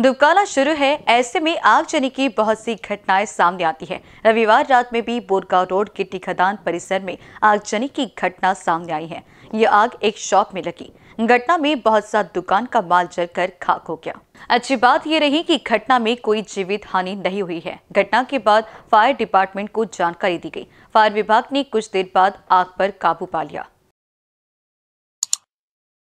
दुबकाला शुरू है ऐसे में आगजनी की बहुत सी घटनाएं सामने आती है रविवार रात में भी बोरगांव रोड के खदान परिसर में आगजनी की घटना सामने आई है ये आग एक शॉप में लगी घटना में बहुत सा दुकान का माल जलकर खाक हो गया अच्छी बात ये रही कि घटना में कोई जीवित हानि नहीं हुई है घटना के बाद फायर डिपार्टमेंट को जानकारी दी गई फायर विभाग ने कुछ देर बाद आग पर काबू पा लिया